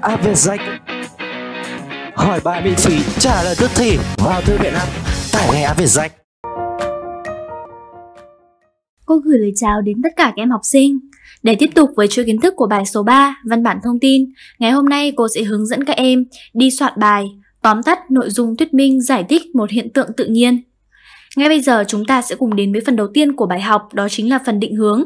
Áp về danh hỏi bài miễn phí trả lời tức thì vào thư viện app tải ngay Áp về danh Cô gửi lời chào đến tất cả các em học sinh. Để tiếp tục với chuỗi kiến thức của bài số 3, văn bản thông tin, ngày hôm nay cô sẽ hướng dẫn các em đi soạn bài, tóm tắt nội dung thuyết minh giải thích một hiện tượng tự nhiên. Ngay bây giờ chúng ta sẽ cùng đến với phần đầu tiên của bài học đó chính là phần định hướng.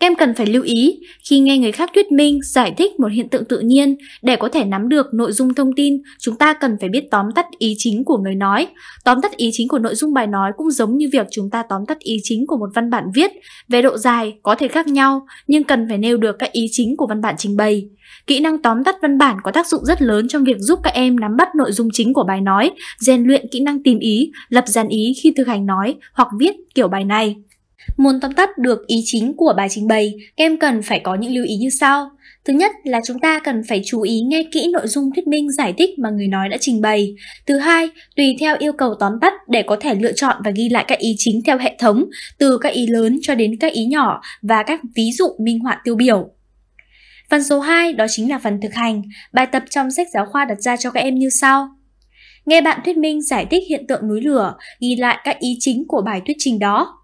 Các em cần phải lưu ý khi nghe người khác thuyết minh, giải thích một hiện tượng tự nhiên để có thể nắm được nội dung thông tin, chúng ta cần phải biết tóm tắt ý chính của người nói. Tóm tắt ý chính của nội dung bài nói cũng giống như việc chúng ta tóm tắt ý chính của một văn bản viết, về độ dài có thể khác nhau nhưng cần phải nêu được các ý chính của văn bản trình bày. Kỹ năng tóm tắt văn bản có tác dụng rất lớn trong việc giúp các em nắm bắt nội dung chính của bài nói, rèn luyện kỹ năng tìm ý, lập dàn ý khi thực hành nói hoặc viết kiểu bài này. Muốn tóm tắt được ý chính của bài trình bày, các em cần phải có những lưu ý như sau. Thứ nhất là chúng ta cần phải chú ý nghe kỹ nội dung thuyết minh giải thích mà người nói đã trình bày. Thứ hai, tùy theo yêu cầu tóm tắt để có thể lựa chọn và ghi lại các ý chính theo hệ thống, từ các ý lớn cho đến các ý nhỏ và các ví dụ minh họa tiêu biểu. Phần số 2 đó chính là phần thực hành. Bài tập trong sách giáo khoa đặt ra cho các em như sau. Nghe bạn thuyết minh giải thích hiện tượng núi lửa, ghi lại các ý chính của bài thuyết trình đó.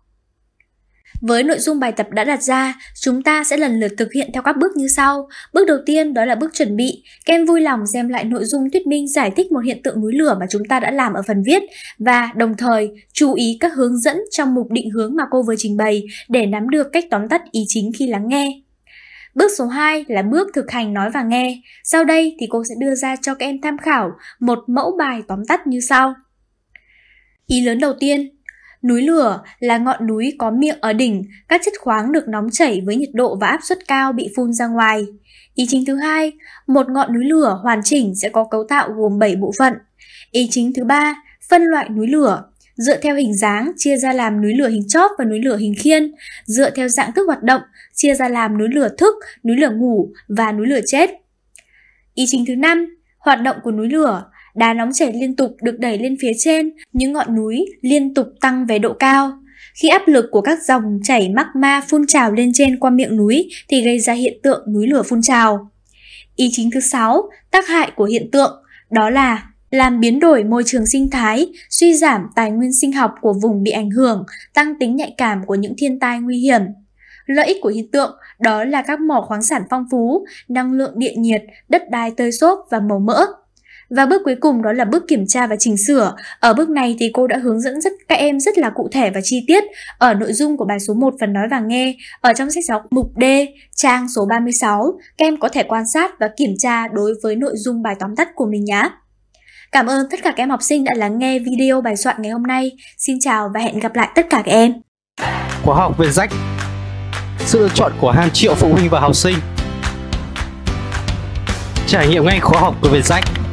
Với nội dung bài tập đã đặt ra, chúng ta sẽ lần lượt thực hiện theo các bước như sau. Bước đầu tiên đó là bước chuẩn bị. Các em vui lòng xem lại nội dung thuyết minh giải thích một hiện tượng núi lửa mà chúng ta đã làm ở phần viết và đồng thời chú ý các hướng dẫn trong mục định hướng mà cô vừa trình bày để nắm được cách tóm tắt ý chính khi lắng nghe. Bước số 2 là bước thực hành nói và nghe. Sau đây thì cô sẽ đưa ra cho các em tham khảo một mẫu bài tóm tắt như sau. Ý lớn đầu tiên, Núi lửa là ngọn núi có miệng ở đỉnh, các chất khoáng được nóng chảy với nhiệt độ và áp suất cao bị phun ra ngoài. Ý chính thứ hai, một ngọn núi lửa hoàn chỉnh sẽ có cấu tạo gồm 7 bộ phận. Ý chính thứ ba, phân loại núi lửa. Dựa theo hình dáng, chia ra làm núi lửa hình chóp và núi lửa hình khiên. Dựa theo dạng thức hoạt động, chia ra làm núi lửa thức, núi lửa ngủ và núi lửa chết. Ý chính thứ năm, hoạt động của núi lửa đá nóng chảy liên tục được đẩy lên phía trên, những ngọn núi liên tục tăng về độ cao. Khi áp lực của các dòng chảy magma phun trào lên trên qua miệng núi thì gây ra hiện tượng núi lửa phun trào. Ý chính thứ sáu, tác hại của hiện tượng, đó là làm biến đổi môi trường sinh thái, suy giảm tài nguyên sinh học của vùng bị ảnh hưởng, tăng tính nhạy cảm của những thiên tai nguy hiểm. Lợi ích của hiện tượng đó là các mỏ khoáng sản phong phú, năng lượng địa nhiệt, đất đai tơi xốp và màu mỡ, và bước cuối cùng đó là bước kiểm tra và chỉnh sửa. Ở bước này thì cô đã hướng dẫn rất các em rất là cụ thể và chi tiết ở nội dung của bài số 1 phần nói và nghe ở trong sách giáo mục D, trang số 36. Các em có thể quan sát và kiểm tra đối với nội dung bài tóm tắt của mình nhé. Cảm ơn tất cả các em học sinh đã lắng nghe video bài soạn ngày hôm nay. Xin chào và hẹn gặp lại tất cả các em. Khóa học về rách Sự lựa chọn của hàng triệu phụ huynh và học sinh Trải nghiệm ngay khóa học của Việt Rách